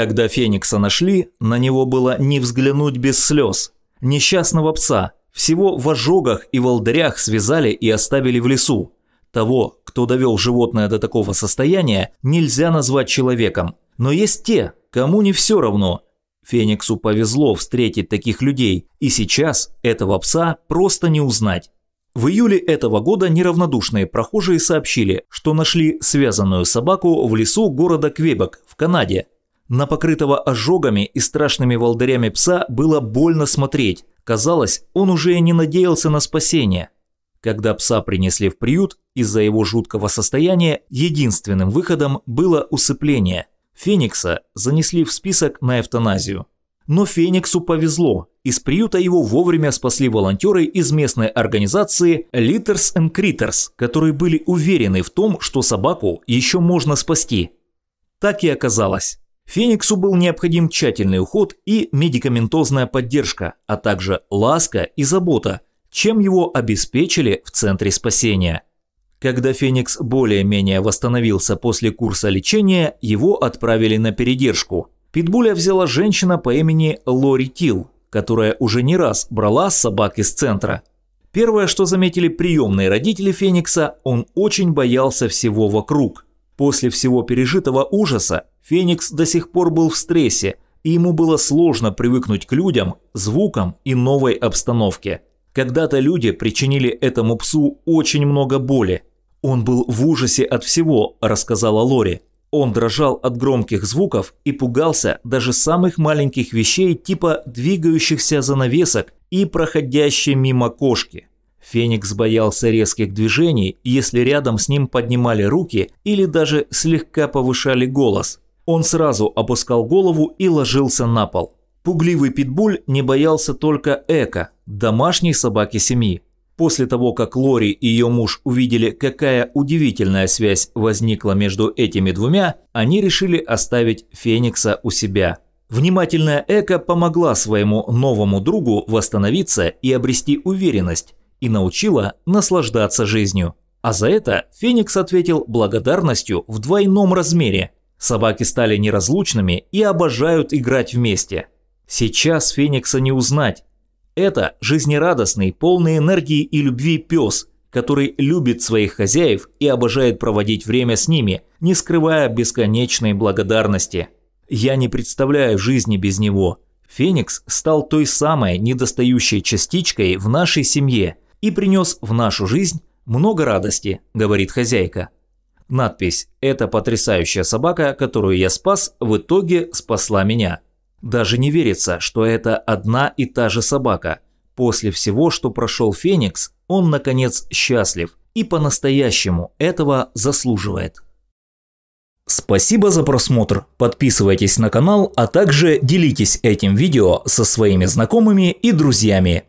Когда Феникса нашли, на него было не взглянуть без слез. Несчастного пса всего в ожогах и волдырях связали и оставили в лесу. Того, кто довел животное до такого состояния, нельзя назвать человеком. Но есть те, кому не все равно. Фениксу повезло встретить таких людей, и сейчас этого пса просто не узнать. В июле этого года неравнодушные прохожие сообщили, что нашли связанную собаку в лесу города Квебек в Канаде. На покрытого ожогами и страшными волдырями пса было больно смотреть. Казалось, он уже и не надеялся на спасение. Когда пса принесли в приют, из-за его жуткого состояния единственным выходом было усыпление. Феникса занесли в список на эвтаназию. Но Фениксу повезло. Из приюта его вовремя спасли волонтеры из местной организации Litters and Critters, которые были уверены в том, что собаку еще можно спасти. Так и оказалось. Фениксу был необходим тщательный уход и медикаментозная поддержка, а также ласка и забота, чем его обеспечили в Центре спасения. Когда Феникс более-менее восстановился после курса лечения, его отправили на передержку. Питбуля взяла женщина по имени Лори Тил, которая уже не раз брала собак из центра. Первое, что заметили приемные родители Феникса, он очень боялся всего вокруг. После всего пережитого ужаса Феникс до сих пор был в стрессе, и ему было сложно привыкнуть к людям, звукам и новой обстановке. Когда-то люди причинили этому псу очень много боли. «Он был в ужасе от всего», – рассказала Лори. Он дрожал от громких звуков и пугался даже самых маленьких вещей типа двигающихся занавесок и проходящей мимо кошки. Феникс боялся резких движений, если рядом с ним поднимали руки или даже слегка повышали голос – он сразу опускал голову и ложился на пол. Пугливый питбуль не боялся только Эка, домашней собаки семьи. После того, как Лори и ее муж увидели, какая удивительная связь возникла между этими двумя, они решили оставить Феникса у себя. Внимательная Эко помогла своему новому другу восстановиться и обрести уверенность, и научила наслаждаться жизнью. А за это Феникс ответил благодарностью в двойном размере – Собаки стали неразлучными и обожают играть вместе. Сейчас Феникса не узнать. Это жизнерадостный, полный энергии и любви пес, который любит своих хозяев и обожает проводить время с ними, не скрывая бесконечной благодарности. Я не представляю жизни без него. Феникс стал той самой недостающей частичкой в нашей семье и принес в нашу жизнь много радости, говорит хозяйка. Надпись «Это потрясающая собака, которую я спас, в итоге спасла меня». Даже не верится, что это одна и та же собака. После всего, что прошел Феникс, он, наконец, счастлив и по-настоящему этого заслуживает. Спасибо за просмотр, подписывайтесь на канал, а также делитесь этим видео со своими знакомыми и друзьями.